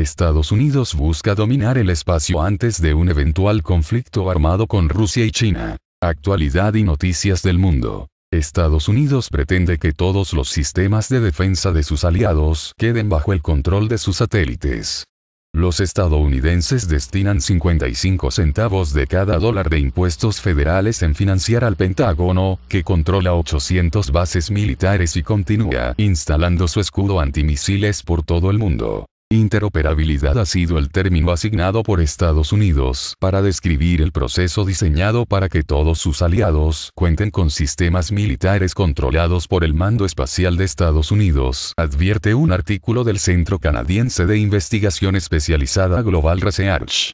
Estados Unidos busca dominar el espacio antes de un eventual conflicto armado con Rusia y China. Actualidad y noticias del mundo. Estados Unidos pretende que todos los sistemas de defensa de sus aliados queden bajo el control de sus satélites. Los estadounidenses destinan 55 centavos de cada dólar de impuestos federales en financiar al Pentágono, que controla 800 bases militares y continúa instalando su escudo antimisiles por todo el mundo. Interoperabilidad ha sido el término asignado por Estados Unidos para describir el proceso diseñado para que todos sus aliados cuenten con sistemas militares controlados por el Mando Espacial de Estados Unidos, advierte un artículo del Centro Canadiense de Investigación Especializada Global Research.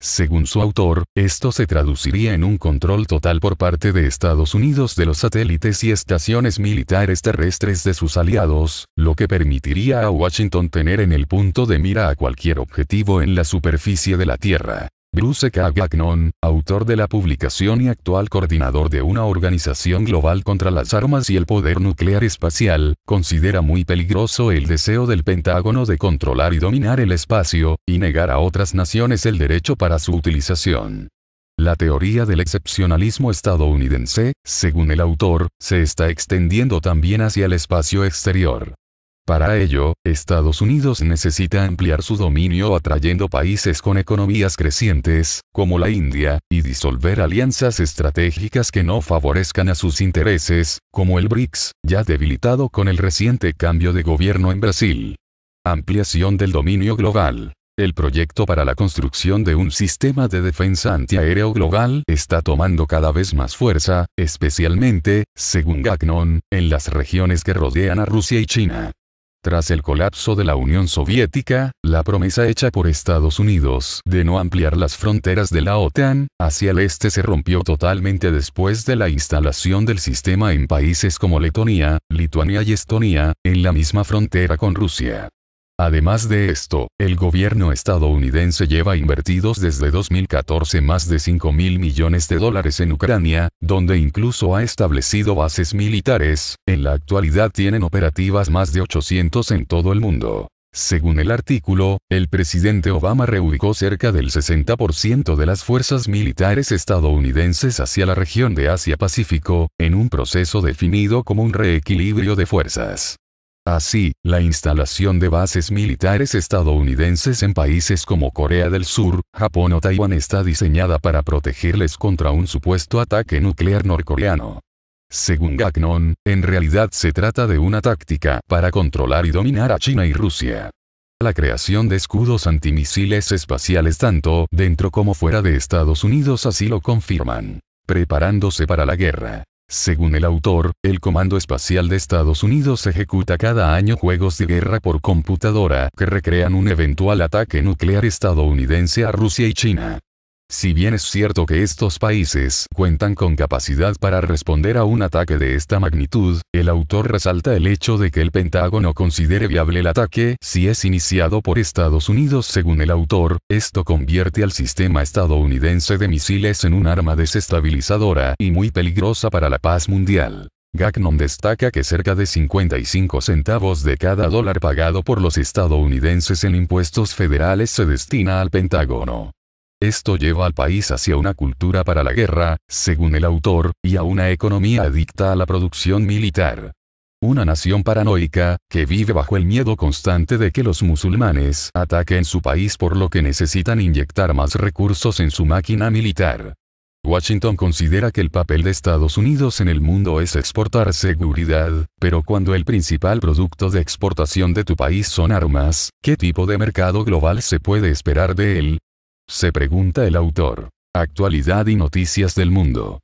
Según su autor, esto se traduciría en un control total por parte de Estados Unidos de los satélites y estaciones militares terrestres de sus aliados, lo que permitiría a Washington tener en el punto de mira a cualquier objetivo en la superficie de la Tierra. Bruce K. Gagnon, autor de la publicación y actual coordinador de una organización global contra las armas y el poder nuclear espacial, considera muy peligroso el deseo del Pentágono de controlar y dominar el espacio, y negar a otras naciones el derecho para su utilización. La teoría del excepcionalismo estadounidense, según el autor, se está extendiendo también hacia el espacio exterior. Para ello, Estados Unidos necesita ampliar su dominio atrayendo países con economías crecientes, como la India, y disolver alianzas estratégicas que no favorezcan a sus intereses, como el BRICS, ya debilitado con el reciente cambio de gobierno en Brasil. Ampliación del dominio global. El proyecto para la construcción de un sistema de defensa antiaéreo global está tomando cada vez más fuerza, especialmente, según Gagnon, en las regiones que rodean a Rusia y China. Tras el colapso de la Unión Soviética, la promesa hecha por Estados Unidos de no ampliar las fronteras de la OTAN hacia el este se rompió totalmente después de la instalación del sistema en países como Letonia, Lituania y Estonia, en la misma frontera con Rusia. Además de esto, el gobierno estadounidense lleva invertidos desde 2014 más de 5 mil millones de dólares en Ucrania, donde incluso ha establecido bases militares, en la actualidad tienen operativas más de 800 en todo el mundo. Según el artículo, el presidente Obama reubicó cerca del 60% de las fuerzas militares estadounidenses hacia la región de Asia-Pacífico, en un proceso definido como un reequilibrio de fuerzas. Así, la instalación de bases militares estadounidenses en países como Corea del Sur, Japón o Taiwán está diseñada para protegerles contra un supuesto ataque nuclear norcoreano. Según Gagnon, en realidad se trata de una táctica para controlar y dominar a China y Rusia. La creación de escudos antimisiles espaciales tanto dentro como fuera de Estados Unidos así lo confirman. Preparándose para la guerra. Según el autor, el Comando Espacial de Estados Unidos ejecuta cada año juegos de guerra por computadora que recrean un eventual ataque nuclear estadounidense a Rusia y China. Si bien es cierto que estos países cuentan con capacidad para responder a un ataque de esta magnitud, el autor resalta el hecho de que el Pentágono considere viable el ataque si es iniciado por Estados Unidos. Según el autor, esto convierte al sistema estadounidense de misiles en un arma desestabilizadora y muy peligrosa para la paz mundial. Gagnon destaca que cerca de 55 centavos de cada dólar pagado por los estadounidenses en impuestos federales se destina al Pentágono. Esto lleva al país hacia una cultura para la guerra, según el autor, y a una economía adicta a la producción militar. Una nación paranoica, que vive bajo el miedo constante de que los musulmanes ataquen su país por lo que necesitan inyectar más recursos en su máquina militar. Washington considera que el papel de Estados Unidos en el mundo es exportar seguridad, pero cuando el principal producto de exportación de tu país son armas, ¿qué tipo de mercado global se puede esperar de él? Se pregunta el autor. Actualidad y noticias del mundo.